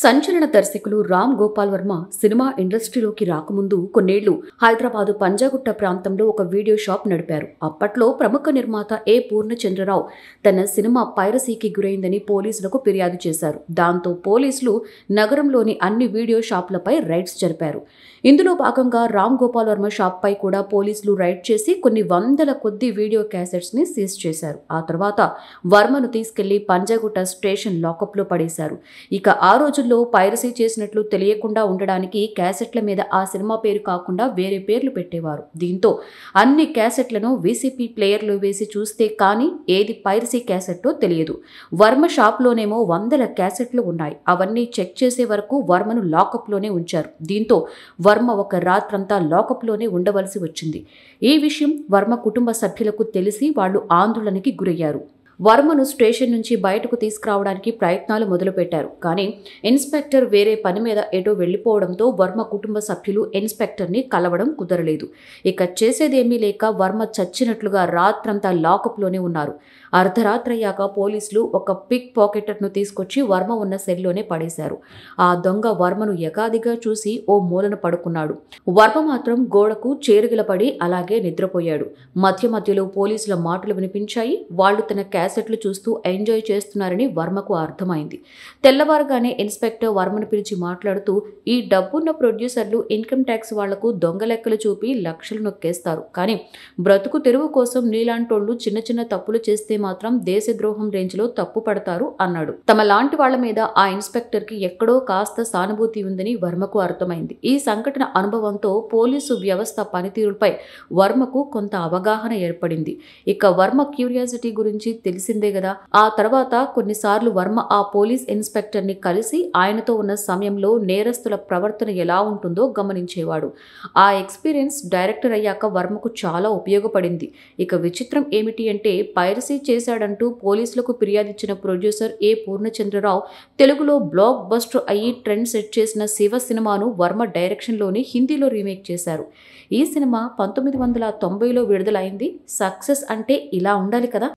సంచలన దర్శకులు రామ్ గోపాల్ వర్మ సినిమా ఇండస్ట్రీలోకి రాకముందు కొన్నేళ్లు హైదరాబాద్ పంజాగుట్ట ప్రాంతంలో ఒక వీడియో షాప్ నడిపారు అప్పట్లో ప్రముఖ నిర్మాత ఏ పూర్ణచంద్రరావు తన సినిమా పైరసీకి గురైందని పోలీసులకు ఫిర్యాదు చేశారు దాంతో పోలీసులు నగరంలోని అన్ని వీడియో షాపులపై రైడ్స్ జరిపారు ఇందులో భాగంగా రామ్ గోపాల్ వర్మ షాప్పై కూడా పోలీసులు రైడ్ చేసి కొన్ని వందల కొద్ది వీడియో క్యాసెట్స్ ని సీజ్ చేశారు ఆ తర్వాత వర్మను తీసుకెళ్లి పంజాగుట్ట స్టేషన్ లాకప్ లో పడేశారు ఇక ఆ రోజు రోజుల్లో పైరసీ చేసినట్లు తెలియకుండా ఉండడానికి క్యాసెట్ల మీద ఆ సినిమా పేరు కాకుండా వేరే పేర్లు పెట్టేవారు దీంతో అన్ని క్యాసెట్లను వీసీపీ ప్లేయర్లు వేసి చూస్తే కానీ ఏది పైరసీ క్యాసెట్టో తెలియదు వర్మ షాప్లోనేమో వందల క్యాసెట్లు ఉన్నాయి అవన్నీ చెక్ చేసే వరకు వర్మను లాకప్లోనే ఉంచారు దీంతో వర్మ ఒక రాత్రంతా లాకప్లోనే ఉండవలసి వచ్చింది ఈ విషయం వర్మ కుటుంబ సభ్యులకు తెలిసి వాళ్ళు ఆందోళనకి గురయ్యారు వర్మను స్టేషన్ నుంచి బయటకు తీసుకురావడానికి ప్రయత్నాలు మొదలుపెట్టారు కానీ ఇన్స్పెక్టర్ వేరే పని మీద ఎటో వెళ్లిపోవడంతో వర్మ కుటుంబ సభ్యులు ఇన్స్పెక్టర్ని కలవడం కుదరలేదు ఇక చేసేదేమీ లేక వర్మ చచ్చినట్లుగా రాత్రంతా లాకప్లోనే ఉన్నారు అర్ధరాత్రయ్యాక పోలీసులు ఒక పిక్ పాకెటర్ను తీసుకొచ్చి వర్మ ఉన్న సెల్లోనే పడేశారు ఆ దొంగ వర్మను యగాదిగా చూసి ఓ మూలన పడుకున్నాడు వర్మ మాత్రం గోడకు చేరుగిలపడి అలాగే నిద్రపోయాడు మధ్య మధ్యలో పోలీసుల మాటలు వినిపించాయి వాళ్లు తన క్యాస్ క్యాసెట్లు చూస్తూ ఎంజాయ్ చేస్తున్నారని వర్మకు అర్థమైంది తెల్లవారుగానే ఇన్స్పెక్టర్ వర్మను పిలిచి మాట్లాడుతూ ఈ డబ్బున్న ప్రొడ్యూసర్లు ఇన్కమ్ ట్యాక్స్ వాళ్లకు దొంగ లెక్కలు చూపి లక్షలు నొక్కేస్తారు కానీ బ్రతుకు తెరువు కోసం నీలాంటోళ్లు చిన్న చిన్న తప్పులు చేస్తే మాత్రం దేశద్రోహం రేంజ్లో తప్పు పడతారు అన్నాడు తమ లాంటి వాళ్ల మీద ఆ ఇన్స్పెక్టర్ కి ఎక్కడో కాస్త సానుభూతి ఉందని వర్మకు అర్థమైంది ఈ సంఘటన అనుభవంతో పోలీసు వ్యవస్థ పనితీరుపై వర్మకు కొంత అవగాహన ఏర్పడింది ఇక వర్మ క్యూరియాసిటీ గురించి తెలిసి తెలిసిందే కదా ఆ తర్వాత కొన్నిసార్లు వర్మ ఆ పోలీస్ ఇన్స్పెక్టర్ ని కలిసి ఆయనతో ఉన్న సమయంలో నేరస్తుల ప్రవర్తన ఎలా ఉంటుందో గమనించేవాడు ఆ ఎక్స్పీరియన్స్ డైరెక్టర్ అయ్యాక వర్మకు చాలా ఉపయోగపడింది ఇక విచిత్రం ఏమిటి అంటే పైరసీ చేశాడంటూ పోలీసులకు ఫిర్యాదిచ్చిన ప్రొడ్యూసర్ ఏ పూర్ణచంద్రరావు తెలుగులో బ్లాక్ బస్టర్ అయ్యి ట్రెండ్ సెట్ చేసిన శివ సినిమాను వర్మ డైరెక్షన్లోనే హిందీలో రీమేక్ చేశారు ఈ సినిమా పంతొమ్మిది వందల తొంభైలో విడుదలైంది సక్సెస్ అంటే ఇలా ఉండాలి కదా